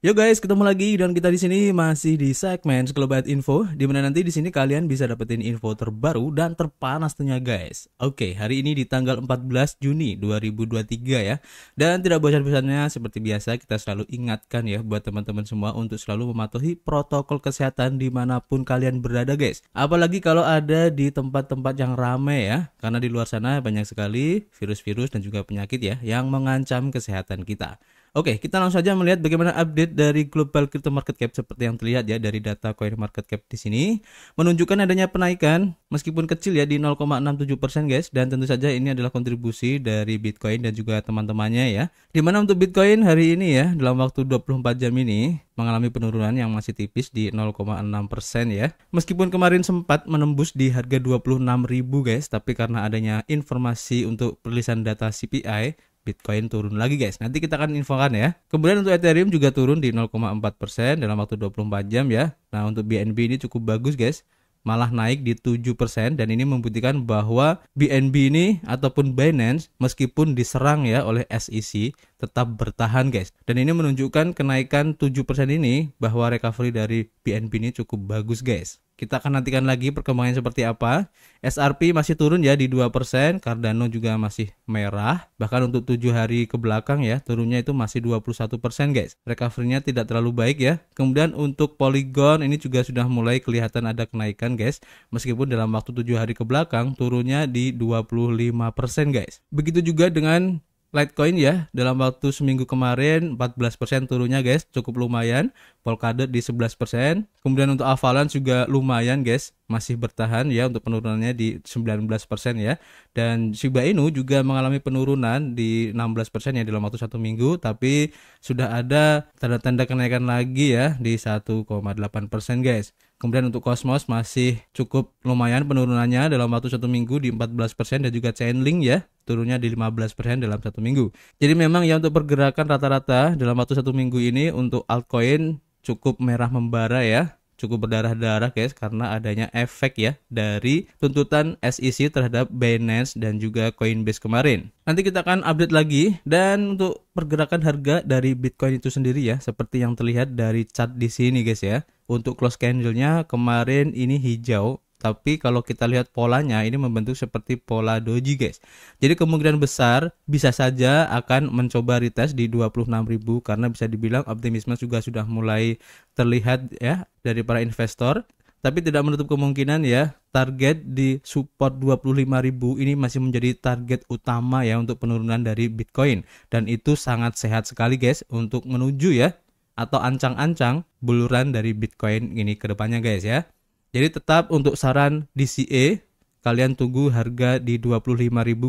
Yo guys, ketemu lagi dan kita di sini masih di segmen Sekelebat Info di mana nanti di sini kalian bisa dapetin info terbaru dan terpanas tentunya guys. Oke, hari ini di tanggal 14 Juni 2023 ya. Dan tidak bosan-bosannya seperti biasa kita selalu ingatkan ya buat teman-teman semua untuk selalu mematuhi protokol kesehatan dimanapun kalian berada guys. Apalagi kalau ada di tempat-tempat yang ramai ya, karena di luar sana banyak sekali virus-virus dan juga penyakit ya yang mengancam kesehatan kita. Oke, kita langsung saja melihat bagaimana update dari global crypto market cap seperti yang terlihat ya dari data coin market cap di sini menunjukkan adanya penaikan meskipun kecil ya di 0,67% guys dan tentu saja ini adalah kontribusi dari Bitcoin dan juga teman-temannya ya. Dimana untuk Bitcoin hari ini ya dalam waktu 24 jam ini mengalami penurunan yang masih tipis di 0,6% ya. Meskipun kemarin sempat menembus di harga 26.000 guys, tapi karena adanya informasi untuk perilisan data CPI Bitcoin turun lagi guys. Nanti kita akan infokan ya. Kemudian untuk Ethereum juga turun di 0,4% dalam waktu 24 jam ya. Nah untuk BNB ini cukup bagus guys malah naik di 7% dan ini membuktikan bahwa BNB ini ataupun Binance meskipun diserang ya oleh SEC tetap bertahan guys. Dan ini menunjukkan kenaikan 7% ini bahwa recovery dari BNB ini cukup bagus guys. Kita akan nantikan lagi perkembangan seperti apa. SRP masih turun ya di 2%, Cardano juga masih merah. Bahkan untuk 7 hari ke belakang ya, turunnya itu masih 21% guys. Recovery-nya tidak terlalu baik ya. Kemudian untuk Polygon ini juga sudah mulai kelihatan ada kenaikan guys. Meskipun dalam waktu 7 hari ke belakang turunnya di 25% guys. Begitu juga dengan Litecoin ya dalam waktu seminggu kemarin 14% turunnya guys cukup lumayan Polkadot di 11% kemudian untuk Avalanche juga lumayan guys masih bertahan ya untuk penurunannya di 19% ya dan Shiba Inu juga mengalami penurunan di 16% ya dalam waktu satu minggu tapi sudah ada tanda-tanda kenaikan lagi ya di 1,8% guys Kemudian untuk Cosmos masih cukup lumayan penurunannya dalam waktu satu minggu di 14% dan juga Chainlink ya turunnya di 15% dalam satu minggu. Jadi memang ya untuk pergerakan rata-rata dalam waktu satu minggu ini untuk altcoin cukup merah membara ya cukup berdarah-darah guys karena adanya efek ya dari tuntutan SEC terhadap Binance dan juga Coinbase kemarin. Nanti kita akan update lagi dan untuk pergerakan harga dari Bitcoin itu sendiri ya seperti yang terlihat dari chart di sini guys ya. Untuk close candle-nya kemarin ini hijau tapi kalau kita lihat polanya ini membentuk seperti pola doji guys. Jadi kemungkinan besar bisa saja akan mencoba retest di 26.000 karena bisa dibilang optimisme juga sudah mulai terlihat ya dari para investor. Tapi tidak menutup kemungkinan ya target di support 25.000 ini masih menjadi target utama ya untuk penurunan dari Bitcoin dan itu sangat sehat sekali guys untuk menuju ya atau ancang-ancang buluran dari Bitcoin ini ke depannya guys ya. Jadi tetap untuk saran DCA kalian tunggu harga di 25.000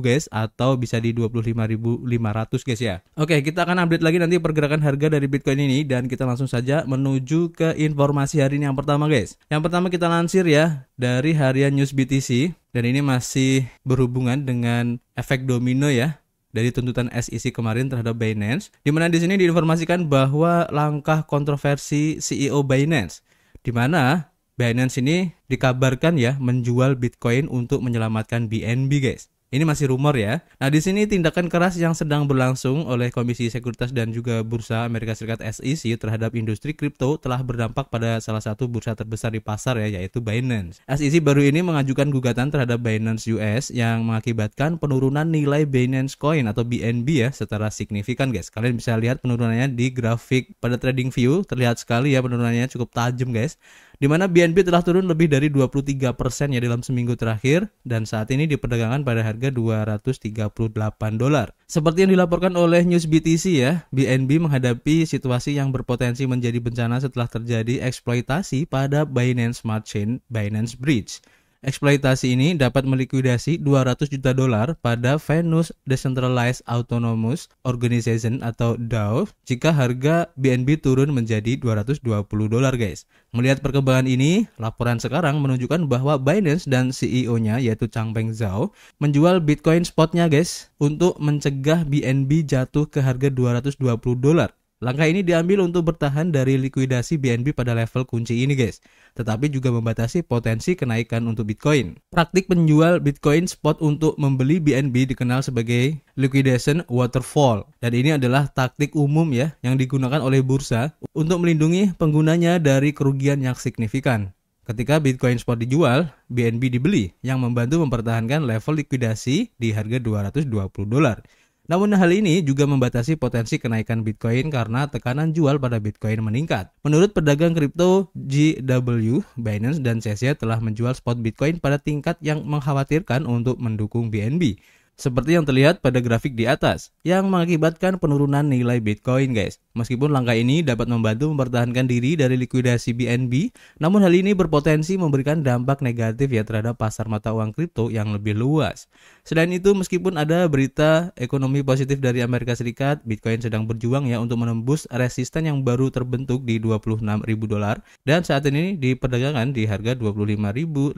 guys atau bisa di 25.500 guys ya. Oke, kita akan update lagi nanti pergerakan harga dari Bitcoin ini dan kita langsung saja menuju ke informasi hari ini yang pertama guys. Yang pertama kita lansir ya dari harian News BTC dan ini masih berhubungan dengan efek domino ya dari tuntutan SEC kemarin terhadap Binance, di mana di sini diinformasikan bahwa langkah kontroversi CEO Binance, di mana Binance ini dikabarkan ya menjual Bitcoin untuk menyelamatkan BNB guys. Ini masih rumor ya. Nah, di sini tindakan keras yang sedang berlangsung oleh Komisi Sekuritas dan juga Bursa Amerika Serikat SEC terhadap industri kripto telah berdampak pada salah satu bursa terbesar di pasar ya, yaitu Binance. SEC baru ini mengajukan gugatan terhadap Binance US yang mengakibatkan penurunan nilai Binance Coin atau BNB ya secara signifikan guys. Kalian bisa lihat penurunannya di grafik pada trading view terlihat sekali ya penurunannya cukup tajam guys di mana BNB telah turun lebih dari 23% ya dalam seminggu terakhir dan saat ini diperdagangkan pada harga 238 dolar. Seperti yang dilaporkan oleh News BTC ya, BNB menghadapi situasi yang berpotensi menjadi bencana setelah terjadi eksploitasi pada Binance Smart Chain Binance Bridge. Eksploitasi ini dapat melikuidasi 200 juta dolar pada Venus Decentralized Autonomous Organization atau DAO jika harga BNB turun menjadi 220 dolar guys. Melihat perkembangan ini, laporan sekarang menunjukkan bahwa Binance dan CEO-nya yaitu Changpeng Zhao menjual Bitcoin spotnya guys untuk mencegah BNB jatuh ke harga 220 dolar. Langkah ini diambil untuk bertahan dari likuidasi BNB pada level kunci ini guys, tetapi juga membatasi potensi kenaikan untuk Bitcoin. Praktik penjual Bitcoin spot untuk membeli BNB dikenal sebagai liquidation waterfall dan ini adalah taktik umum ya yang digunakan oleh bursa untuk melindungi penggunanya dari kerugian yang signifikan. Ketika Bitcoin spot dijual, BNB dibeli yang membantu mempertahankan level likuidasi di harga 220 dolar namun hal ini juga membatasi potensi kenaikan Bitcoin karena tekanan jual pada Bitcoin meningkat. Menurut pedagang kripto GW, Binance dan CZ telah menjual spot Bitcoin pada tingkat yang mengkhawatirkan untuk mendukung BNB seperti yang terlihat pada grafik di atas, yang mengakibatkan penurunan nilai Bitcoin, guys. Meskipun langkah ini dapat membantu mempertahankan diri dari likuidasi BNB, namun hal ini berpotensi memberikan dampak negatif ya terhadap pasar mata uang kripto yang lebih luas. Selain itu, meskipun ada berita ekonomi positif dari Amerika Serikat, Bitcoin sedang berjuang ya untuk menembus resisten yang baru terbentuk di 26.000 dolar dan saat ini perdagangan di harga 25.800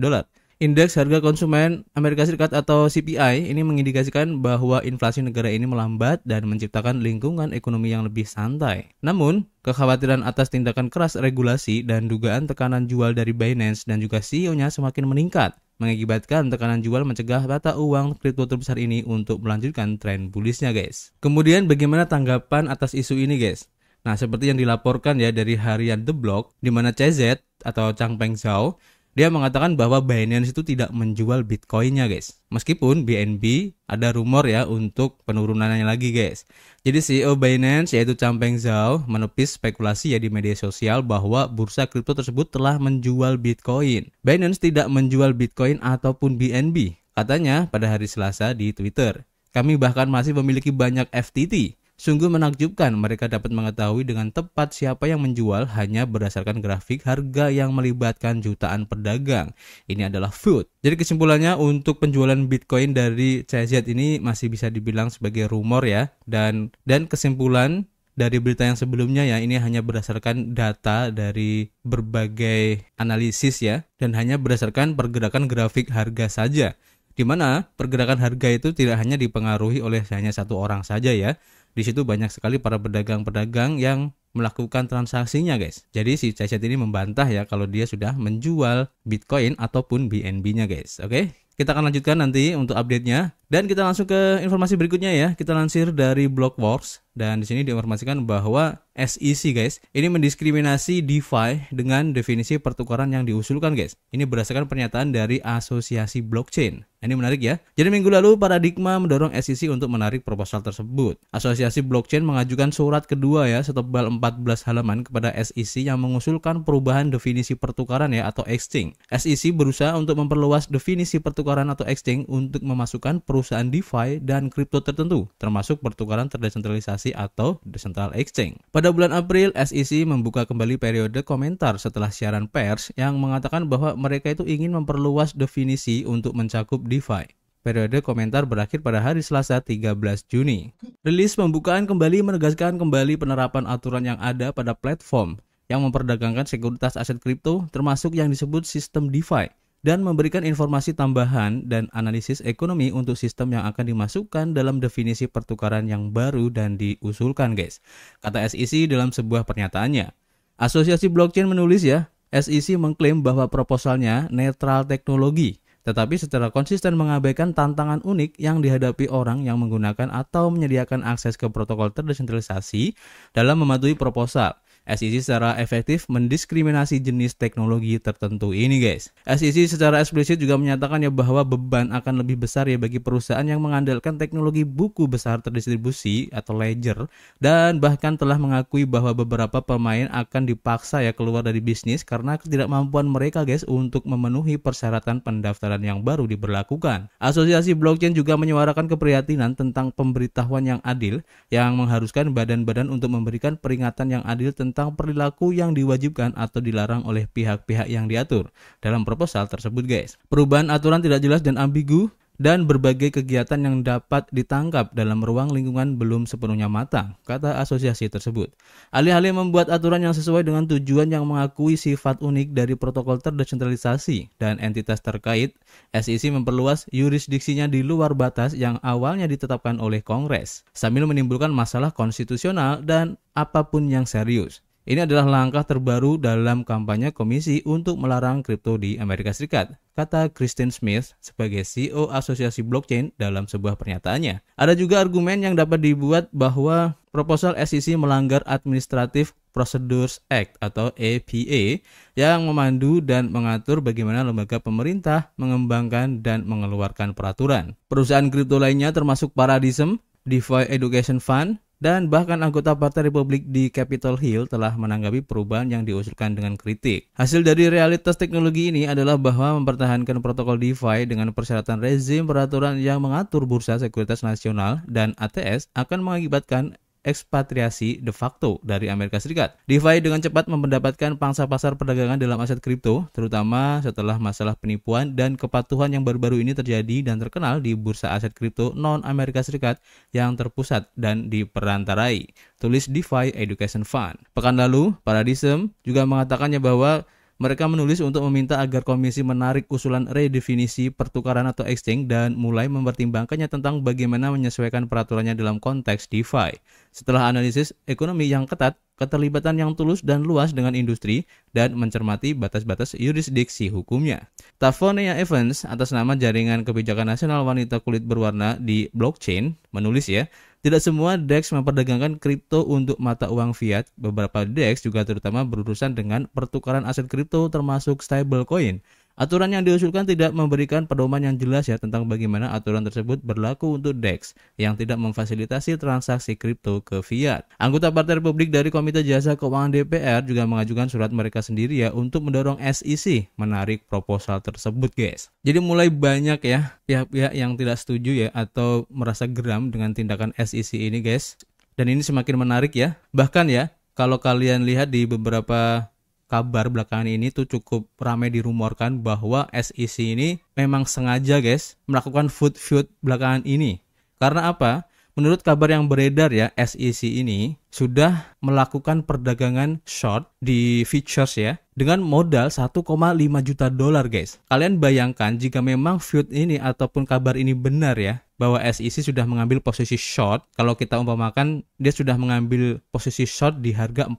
dolar. Indeks harga konsumen Amerika Serikat atau CPI ini mengindikasikan bahwa inflasi negara ini melambat dan menciptakan lingkungan ekonomi yang lebih santai. Namun, kekhawatiran atas tindakan keras regulasi dan dugaan tekanan jual dari Binance dan juga CEO-nya semakin meningkat, mengakibatkan tekanan jual mencegah mata uang kripto terbesar ini untuk melanjutkan tren bullishnya, guys. Kemudian bagaimana tanggapan atas isu ini guys? Nah, seperti yang dilaporkan ya dari harian The Block, di mana CZ atau Changpeng Zhao dia mengatakan bahwa Binance itu tidak menjual Bitcoinnya guys. Meskipun BNB ada rumor ya untuk penurunannya lagi guys. Jadi CEO Binance yaitu Changpeng Zhao menepis spekulasi ya di media sosial bahwa bursa kripto tersebut telah menjual Bitcoin. Binance tidak menjual Bitcoin ataupun BNB, katanya pada hari Selasa di Twitter. Kami bahkan masih memiliki banyak FTT Sungguh menakjubkan mereka dapat mengetahui dengan tepat siapa yang menjual hanya berdasarkan grafik harga yang melibatkan jutaan pedagang. Ini adalah food. Jadi kesimpulannya untuk penjualan Bitcoin dari CZ ini masih bisa dibilang sebagai rumor ya. Dan dan kesimpulan dari berita yang sebelumnya ya ini hanya berdasarkan data dari berbagai analisis ya dan hanya berdasarkan pergerakan grafik harga saja di mana pergerakan harga itu tidak hanya dipengaruhi oleh hanya satu orang saja ya di situ banyak sekali para pedagang-pedagang yang melakukan transaksinya guys. Jadi si Cacat ini membantah ya kalau dia sudah menjual Bitcoin ataupun BNB-nya guys. Oke, kita akan lanjutkan nanti untuk update-nya. Dan kita langsung ke informasi berikutnya ya. Kita lansir dari Blockworks. Dan di sini diinformasikan bahwa SEC guys, ini mendiskriminasi DeFi dengan definisi pertukaran yang diusulkan guys. Ini berdasarkan pernyataan dari Asosiasi Blockchain. Nah, ini menarik ya. Jadi minggu lalu paradigma mendorong SEC untuk menarik proposal tersebut. Asosiasi Blockchain mengajukan surat kedua ya setebal 14 halaman kepada SEC yang mengusulkan perubahan definisi pertukaran ya atau exchange. SEC berusaha untuk memperluas definisi pertukaran atau exchange untuk memasukkan perusahaan DeFi dan kripto tertentu, termasuk pertukaran terdesentralisasi Transaksi atau The Central Exchange. Pada bulan April, SEC membuka kembali periode komentar setelah siaran pers yang mengatakan bahwa mereka itu ingin memperluas definisi untuk mencakup DeFi. Periode komentar berakhir pada hari Selasa 13 Juni. Rilis pembukaan kembali menegaskan kembali penerapan aturan yang ada pada platform yang memperdagangkan sekuritas aset kripto termasuk yang disebut sistem DeFi dan memberikan informasi tambahan dan analisis ekonomi untuk sistem yang akan dimasukkan dalam definisi pertukaran yang baru dan diusulkan guys. Kata SEC dalam sebuah pernyataannya. Asosiasi Blockchain menulis ya, SEC mengklaim bahwa proposalnya netral teknologi tetapi secara konsisten mengabaikan tantangan unik yang dihadapi orang yang menggunakan atau menyediakan akses ke protokol terdesentralisasi dalam mematuhi proposal. SEC secara efektif mendiskriminasi jenis teknologi tertentu ini guys. SEC secara eksplisit juga menyatakan ya bahwa beban akan lebih besar ya bagi perusahaan yang mengandalkan teknologi buku besar terdistribusi atau ledger dan bahkan telah mengakui bahwa beberapa pemain akan dipaksa ya keluar dari bisnis karena ketidakmampuan mereka guys untuk memenuhi persyaratan pendaftaran yang baru diberlakukan. Asosiasi blockchain juga menyuarakan keprihatinan tentang pemberitahuan yang adil yang mengharuskan badan-badan untuk memberikan peringatan yang adil tentang tentang perilaku yang diwajibkan atau dilarang oleh pihak-pihak yang diatur dalam proposal tersebut guys. Perubahan aturan tidak jelas dan ambigu dan berbagai kegiatan yang dapat ditangkap dalam ruang lingkungan belum sepenuhnya matang, kata asosiasi tersebut. Alih-alih membuat aturan yang sesuai dengan tujuan yang mengakui sifat unik dari protokol terdesentralisasi dan entitas terkait, SEC memperluas yurisdiksinya di luar batas yang awalnya ditetapkan oleh Kongres, sambil menimbulkan masalah konstitusional dan apapun yang serius. Ini adalah langkah terbaru dalam kampanye komisi untuk melarang kripto di Amerika Serikat, kata Kristen Smith sebagai CEO Asosiasi Blockchain dalam sebuah pernyataannya. Ada juga argumen yang dapat dibuat bahwa proposal SEC melanggar Administrative Procedures Act atau APA yang memandu dan mengatur bagaimana lembaga pemerintah mengembangkan dan mengeluarkan peraturan. Perusahaan kripto lainnya termasuk Paradism, DeFi Education Fund, dan bahkan anggota Partai Republik di Capitol Hill telah menanggapi perubahan yang diusulkan dengan kritik. Hasil dari realitas teknologi ini adalah bahwa mempertahankan protokol DeFi dengan persyaratan rezim peraturan yang mengatur bursa sekuritas nasional dan ATS akan mengakibatkan ekspatriasi de facto dari Amerika Serikat. DeFi dengan cepat mendapatkan pangsa pasar perdagangan dalam aset kripto, terutama setelah masalah penipuan dan kepatuhan yang baru-baru ini terjadi dan terkenal di bursa aset kripto non-Amerika Serikat yang terpusat dan diperantarai, tulis DeFi Education Fund. Pekan lalu, Paradism juga mengatakannya bahwa mereka menulis untuk meminta agar komisi menarik usulan redefinisi pertukaran atau exchange dan mulai mempertimbangkannya tentang bagaimana menyesuaikan peraturannya dalam konteks DeFi. Setelah analisis ekonomi yang ketat, keterlibatan yang tulus dan luas dengan industri, dan mencermati batas-batas yurisdiksi hukumnya. Tavonia Evans atas nama Jaringan Kebijakan Nasional Wanita Kulit Berwarna di Blockchain menulis ya, tidak semua DEX memperdagangkan kripto untuk mata uang fiat. Beberapa DEX juga terutama berurusan dengan pertukaran aset kripto termasuk stablecoin. Aturan yang diusulkan tidak memberikan pedoman yang jelas ya tentang bagaimana aturan tersebut berlaku untuk DEX yang tidak memfasilitasi transaksi kripto ke fiat. Anggota Partai Republik dari Komite Jasa Keuangan DPR juga mengajukan surat mereka sendiri ya untuk mendorong SEC menarik proposal tersebut guys. Jadi mulai banyak ya pihak-pihak yang tidak setuju ya atau merasa geram dengan tindakan SEC ini guys. Dan ini semakin menarik ya. Bahkan ya kalau kalian lihat di beberapa kabar belakangan ini tuh cukup ramai dirumorkan bahwa SEC ini memang sengaja guys melakukan food feud belakangan ini. Karena apa? Menurut kabar yang beredar ya, SEC ini sudah melakukan perdagangan short di futures ya dengan modal 1,5 juta dolar guys. Kalian bayangkan jika memang feud ini ataupun kabar ini benar ya bahwa SEC sudah mengambil posisi short. Kalau kita umpamakan dia sudah mengambil posisi short di harga 40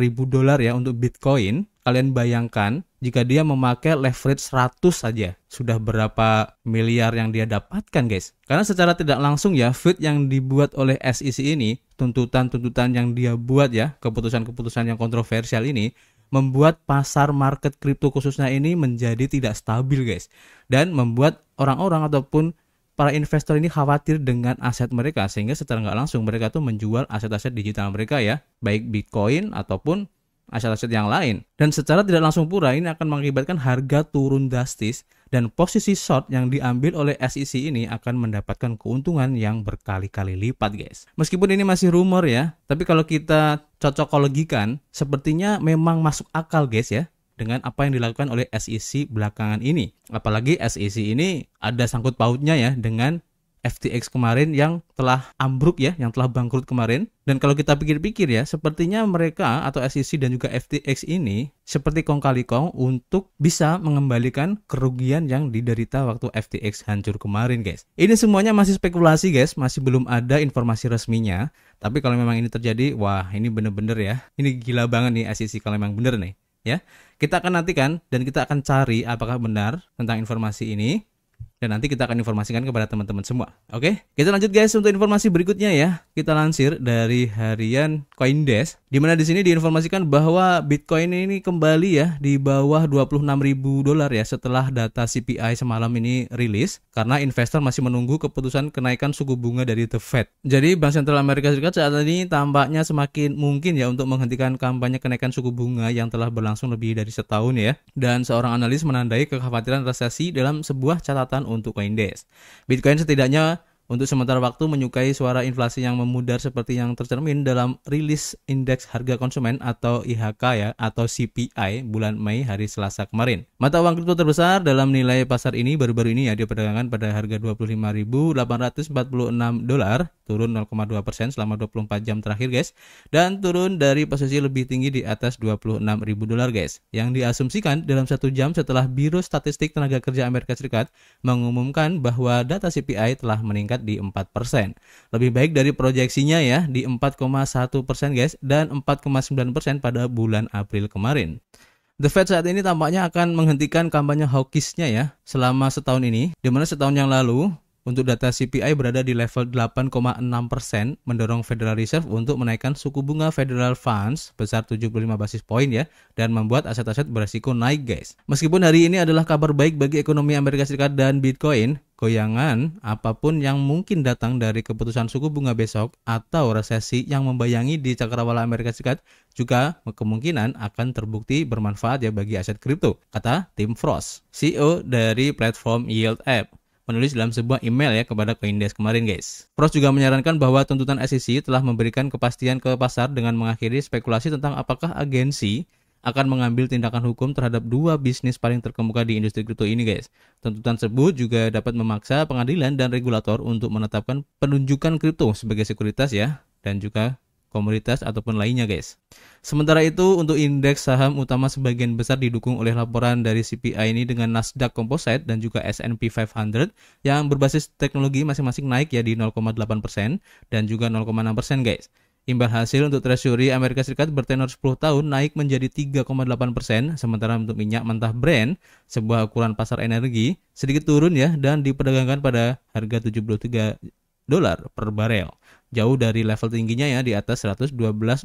ribu dolar ya untuk Bitcoin. Kalian bayangkan jika dia memakai leverage 100 saja sudah berapa miliar yang dia dapatkan guys karena secara tidak langsung ya fit yang dibuat oleh SEC ini tuntutan-tuntutan yang dia buat ya keputusan-keputusan yang kontroversial ini membuat pasar market kripto khususnya ini menjadi tidak stabil guys dan membuat orang-orang ataupun para investor ini khawatir dengan aset mereka sehingga secara nggak langsung mereka tuh menjual aset-aset digital mereka ya baik Bitcoin ataupun aset-aset yang lain. Dan secara tidak langsung pura ini akan mengakibatkan harga turun drastis dan posisi short yang diambil oleh SEC ini akan mendapatkan keuntungan yang berkali-kali lipat guys. Meskipun ini masih rumor ya, tapi kalau kita cocokologikan sepertinya memang masuk akal guys ya dengan apa yang dilakukan oleh SEC belakangan ini. Apalagi SEC ini ada sangkut pautnya ya dengan FTX kemarin yang telah ambruk ya, yang telah bangkrut kemarin. Dan kalau kita pikir-pikir ya, sepertinya mereka atau SEC dan juga FTX ini seperti kong kali kong untuk bisa mengembalikan kerugian yang diderita waktu FTX hancur kemarin guys. Ini semuanya masih spekulasi guys, masih belum ada informasi resminya. Tapi kalau memang ini terjadi, wah ini bener-bener ya. Ini gila banget nih SEC kalau memang bener nih ya. Kita akan nantikan dan kita akan cari apakah benar tentang informasi ini dan nanti kita akan informasikan kepada teman-teman semua. Oke, kita lanjut guys untuk informasi berikutnya ya. Kita lansir dari harian Coindesk, di mana di sini diinformasikan bahwa Bitcoin ini kembali ya di bawah 26.000 dolar ya setelah data CPI semalam ini rilis karena investor masih menunggu keputusan kenaikan suku bunga dari The Fed. Jadi Bank Sentral Amerika Serikat saat ini tampaknya semakin mungkin ya untuk menghentikan kampanye kenaikan suku bunga yang telah berlangsung lebih dari setahun ya. Dan seorang analis menandai kekhawatiran resesi dalam sebuah catatan untuk Coindesk. Bitcoin setidaknya untuk sementara waktu menyukai suara inflasi yang memudar seperti yang tercermin dalam rilis indeks harga konsumen atau IHK ya atau CPI bulan Mei hari Selasa kemarin. Mata uang kripto terbesar dalam nilai pasar ini baru-baru ini ya di perdagangan pada harga 25.846 dolar turun 0,2% selama 24 jam terakhir guys dan turun dari posisi lebih tinggi di atas 26.000 dolar guys yang diasumsikan dalam satu jam setelah Biro Statistik Tenaga Kerja Amerika Serikat mengumumkan bahwa data CPI telah meningkat meningkat di 4%. Lebih baik dari proyeksinya ya di 4,1% guys dan 4,9% pada bulan April kemarin. The Fed saat ini tampaknya akan menghentikan kampanye hawkishnya ya selama setahun ini, di mana setahun yang lalu untuk data CPI berada di level 8,6 persen, mendorong Federal Reserve untuk menaikkan suku bunga Federal Funds besar 75 basis point ya, dan membuat aset-aset berisiko naik guys. Meskipun hari ini adalah kabar baik bagi ekonomi Amerika Serikat dan Bitcoin, goyangan apapun yang mungkin datang dari keputusan suku bunga besok atau resesi yang membayangi di cakrawala Amerika Serikat juga kemungkinan akan terbukti bermanfaat ya bagi aset kripto, kata Tim Frost, CEO dari platform Yield App menulis dalam sebuah email ya kepada Coindesk kemarin guys. Frost juga menyarankan bahwa tuntutan SEC telah memberikan kepastian ke pasar dengan mengakhiri spekulasi tentang apakah agensi akan mengambil tindakan hukum terhadap dua bisnis paling terkemuka di industri kripto ini guys. Tuntutan tersebut juga dapat memaksa pengadilan dan regulator untuk menetapkan penunjukan kripto sebagai sekuritas ya dan juga komoditas ataupun lainnya guys. Sementara itu untuk indeks saham utama sebagian besar didukung oleh laporan dari CPI ini dengan Nasdaq Composite dan juga S&P 500 yang berbasis teknologi masing-masing naik ya di 0,8% dan juga 0,6% guys. Imbal hasil untuk Treasury Amerika Serikat bertenor 10 tahun naik menjadi 3,8 persen, sementara untuk minyak mentah Brent, sebuah ukuran pasar energi, sedikit turun ya dan diperdagangkan pada harga 73 dolar per barel. Jauh dari level tingginya ya di atas 112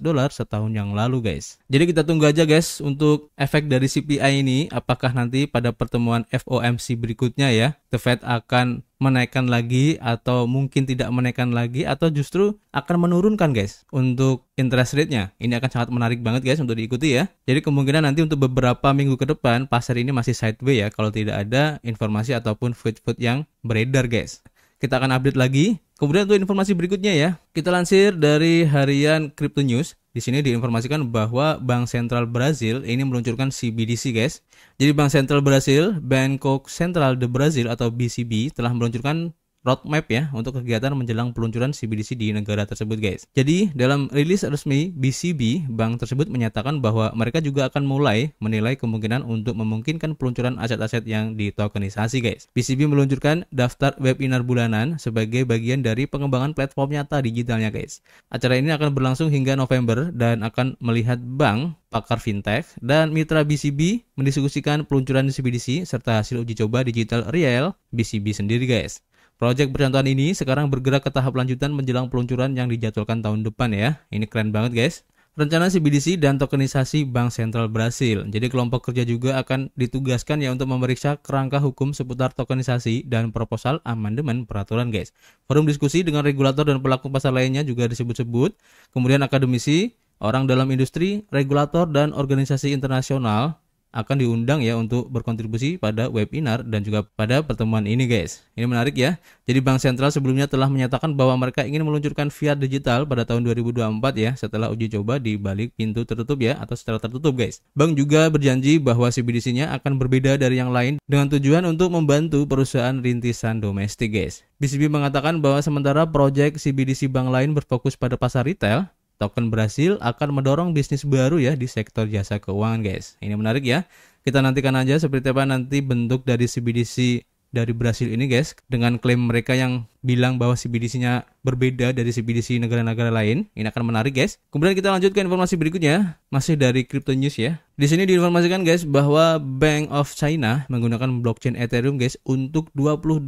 dolar setahun yang lalu guys. Jadi kita tunggu aja guys untuk efek dari CPI ini apakah nanti pada pertemuan FOMC berikutnya ya The Fed akan menaikkan lagi atau mungkin tidak menaikkan lagi atau justru akan menurunkan guys untuk interest rate-nya. Ini akan sangat menarik banget guys untuk diikuti ya. Jadi kemungkinan nanti untuk beberapa minggu ke depan pasar ini masih sideways ya kalau tidak ada informasi ataupun food-food yang beredar guys. Kita akan update lagi. Kemudian untuk informasi berikutnya ya, kita lansir dari harian Crypto News. Di sini diinformasikan bahwa Bank Sentral Brazil ini meluncurkan CBDC, guys. Jadi Bank Sentral Brazil, Bangkok Central de Brazil atau BCB telah meluncurkan roadmap ya untuk kegiatan menjelang peluncuran CBDC di negara tersebut guys. Jadi dalam rilis resmi BCB, bank tersebut menyatakan bahwa mereka juga akan mulai menilai kemungkinan untuk memungkinkan peluncuran aset-aset yang ditokenisasi guys. BCB meluncurkan daftar webinar bulanan sebagai bagian dari pengembangan platform nyata digitalnya guys. Acara ini akan berlangsung hingga November dan akan melihat bank pakar fintech, dan mitra BCB mendiskusikan peluncuran CBDC serta hasil uji coba digital real BCB sendiri guys. Proyek percontohan ini sekarang bergerak ke tahap lanjutan menjelang peluncuran yang dijadwalkan tahun depan ya. Ini keren banget guys. Rencana CBDC dan tokenisasi Bank Sentral Brasil. Jadi kelompok kerja juga akan ditugaskan ya untuk memeriksa kerangka hukum seputar tokenisasi dan proposal amandemen peraturan guys. Forum diskusi dengan regulator dan pelaku pasar lainnya juga disebut-sebut. Kemudian akademisi, orang dalam industri, regulator, dan organisasi internasional akan diundang ya untuk berkontribusi pada webinar dan juga pada pertemuan ini guys. Ini menarik ya. Jadi Bank Sentral sebelumnya telah menyatakan bahwa mereka ingin meluncurkan fiat digital pada tahun 2024 ya setelah uji coba di balik pintu tertutup ya atau secara tertutup guys. Bank juga berjanji bahwa CBDC-nya akan berbeda dari yang lain dengan tujuan untuk membantu perusahaan rintisan domestik guys. BCB mengatakan bahwa sementara proyek CBDC bank lain berfokus pada pasar retail, Token berhasil akan mendorong bisnis baru ya di sektor jasa keuangan guys. Ini menarik ya. Kita nantikan aja seperti apa nanti bentuk dari CBDC dari Brasil ini guys dengan klaim mereka yang bilang bahwa CBDC-nya berbeda dari CBDC negara-negara lain. Ini akan menarik guys. Kemudian kita lanjut ke informasi berikutnya, masih dari Crypto News ya. Di sini diinformasikan guys bahwa Bank of China menggunakan blockchain Ethereum guys untuk 28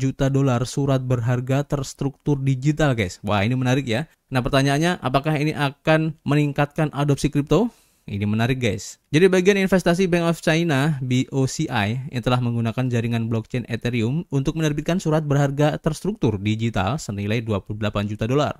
juta dolar surat berharga terstruktur digital guys. Wah, ini menarik ya. Nah, pertanyaannya apakah ini akan meningkatkan adopsi kripto? Ini menarik guys. Jadi bagian investasi Bank of China, BOCI, yang telah menggunakan jaringan blockchain Ethereum untuk menerbitkan surat berharga terstruktur digital senilai 28 juta dolar.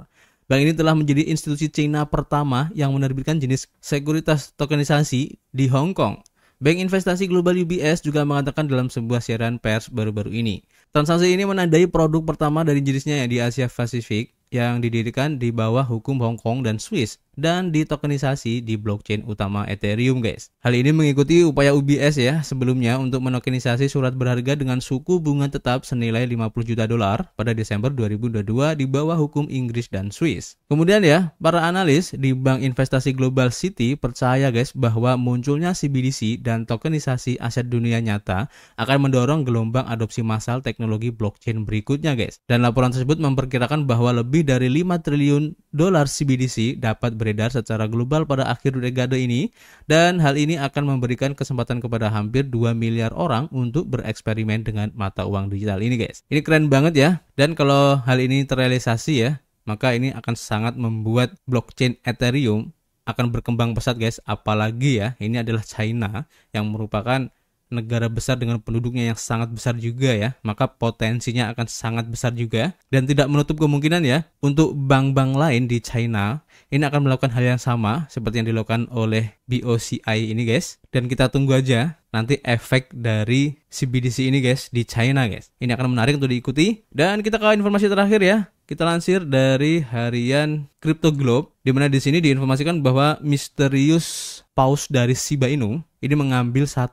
Bank ini telah menjadi institusi China pertama yang menerbitkan jenis sekuritas tokenisasi di Hong Kong. Bank Investasi Global UBS juga mengatakan dalam sebuah siaran pers baru-baru ini. Transaksi ini menandai produk pertama dari jenisnya yang di Asia Pasifik yang didirikan di bawah hukum Hong Kong dan Swiss dan ditokenisasi di blockchain utama Ethereum guys. Hal ini mengikuti upaya UBS ya sebelumnya untuk menokenisasi surat berharga dengan suku bunga tetap senilai 50 juta dolar pada Desember 2022 di bawah hukum Inggris dan Swiss. Kemudian ya, para analis di Bank Investasi Global City percaya guys bahwa munculnya CBDC dan tokenisasi aset dunia nyata akan mendorong gelombang adopsi massal teknologi blockchain berikutnya guys. Dan laporan tersebut memperkirakan bahwa lebih dari 5 triliun dolar CBDC dapat ber beredar secara global pada akhir dekade ini dan hal ini akan memberikan kesempatan kepada hampir 2 miliar orang untuk bereksperimen dengan mata uang digital ini guys. Ini keren banget ya. Dan kalau hal ini terrealisasi ya, maka ini akan sangat membuat blockchain Ethereum akan berkembang pesat guys. Apalagi ya, ini adalah China yang merupakan negara besar dengan penduduknya yang sangat besar juga ya, maka potensinya akan sangat besar juga dan tidak menutup kemungkinan ya untuk bank-bank lain di China ini akan melakukan hal yang sama seperti yang dilakukan oleh BOCI ini guys. Dan kita tunggu aja nanti efek dari CBDC ini guys di China guys. Ini akan menarik untuk diikuti. Dan kita ke informasi terakhir ya. Kita lansir dari harian Crypto Globe di mana di sini diinformasikan bahwa misterius paus dari Shiba Inu ini mengambil 1,5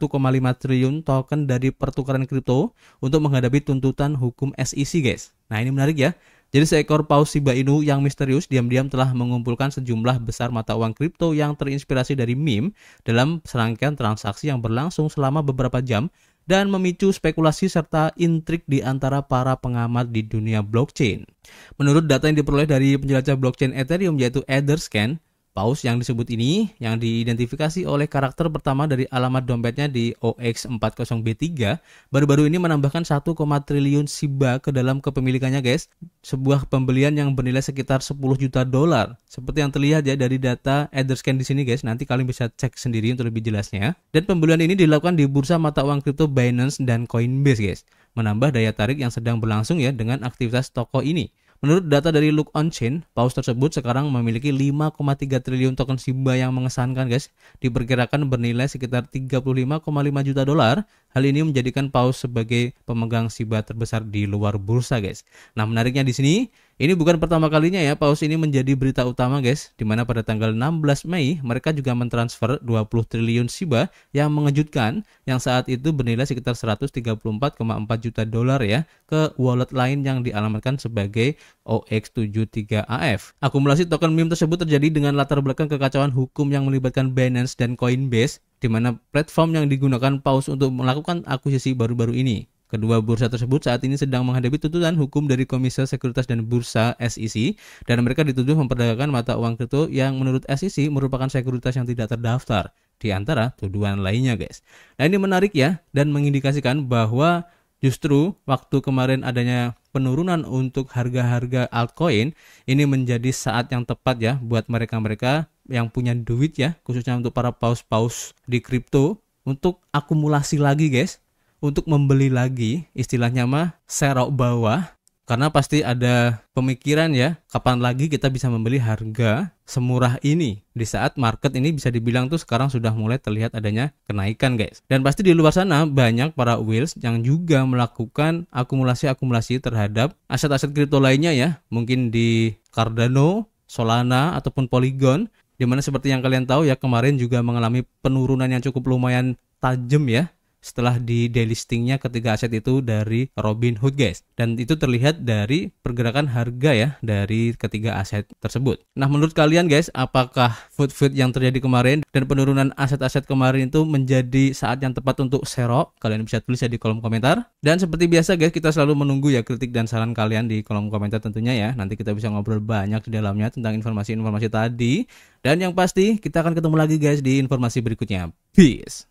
triliun token dari pertukaran kripto untuk menghadapi tuntutan hukum SEC guys. Nah, ini menarik ya. Jadi seekor paus Shiba Inu yang misterius diam-diam telah mengumpulkan sejumlah besar mata uang kripto yang terinspirasi dari meme dalam serangkaian transaksi yang berlangsung selama beberapa jam dan memicu spekulasi serta intrik di antara para pengamat di dunia blockchain. Menurut data yang diperoleh dari penjelajah blockchain Ethereum yaitu Etherscan, Paus yang disebut ini yang diidentifikasi oleh karakter pertama dari alamat dompetnya di OX40B3 baru-baru ini menambahkan 1, triliun SIBA ke dalam kepemilikannya guys. Sebuah pembelian yang bernilai sekitar 10 juta dolar. Seperti yang terlihat ya dari data Etherscan di sini guys. Nanti kalian bisa cek sendiri untuk lebih jelasnya. Dan pembelian ini dilakukan di bursa mata uang kripto Binance dan Coinbase guys. Menambah daya tarik yang sedang berlangsung ya dengan aktivitas toko ini. Menurut data dari Look on Chain, paus tersebut sekarang memiliki 5,3 triliun token Shiba yang mengesankan guys, diperkirakan bernilai sekitar 35,5 juta dolar Hal ini menjadikan Paus sebagai pemegang siba terbesar di luar bursa, guys. Nah, menariknya di sini, ini bukan pertama kalinya ya Paus ini menjadi berita utama, guys, Dimana pada tanggal 16 Mei mereka juga mentransfer 20 triliun siba yang mengejutkan yang saat itu bernilai sekitar 134,4 juta dolar ya ke wallet lain yang dialamatkan sebagai OX73AF. Akumulasi token meme tersebut terjadi dengan latar belakang kekacauan hukum yang melibatkan Binance dan Coinbase di mana platform yang digunakan Paus untuk melakukan akuisisi baru-baru ini. Kedua bursa tersebut saat ini sedang menghadapi tuntutan hukum dari Komisi Sekuritas dan Bursa SEC dan mereka dituduh memperdagangkan mata uang kripto yang menurut SEC merupakan sekuritas yang tidak terdaftar di antara tuduhan lainnya, guys. Nah, ini menarik ya dan mengindikasikan bahwa justru waktu kemarin adanya penurunan untuk harga-harga altcoin ini menjadi saat yang tepat ya buat mereka-mereka yang punya duit ya, khususnya untuk para paus-paus di kripto untuk akumulasi lagi guys, untuk membeli lagi istilahnya mah serok bawah karena pasti ada pemikiran ya kapan lagi kita bisa membeli harga semurah ini di saat market ini bisa dibilang tuh sekarang sudah mulai terlihat adanya kenaikan guys dan pasti di luar sana banyak para whales yang juga melakukan akumulasi-akumulasi terhadap aset-aset kripto lainnya ya mungkin di Cardano Solana ataupun Polygon Dimana seperti yang kalian tahu ya kemarin juga mengalami penurunan yang cukup lumayan tajam ya setelah di delistingnya ketiga aset itu dari Robin Hood guys. Dan itu terlihat dari pergerakan harga ya dari ketiga aset tersebut. Nah menurut kalian guys apakah food food yang terjadi kemarin dan penurunan aset-aset kemarin itu menjadi saat yang tepat untuk serok? Kalian bisa tulis ya di kolom komentar. Dan seperti biasa guys kita selalu menunggu ya kritik dan saran kalian di kolom komentar tentunya ya. Nanti kita bisa ngobrol banyak di dalamnya tentang informasi-informasi tadi. Dan yang pasti kita akan ketemu lagi guys di informasi berikutnya. Peace.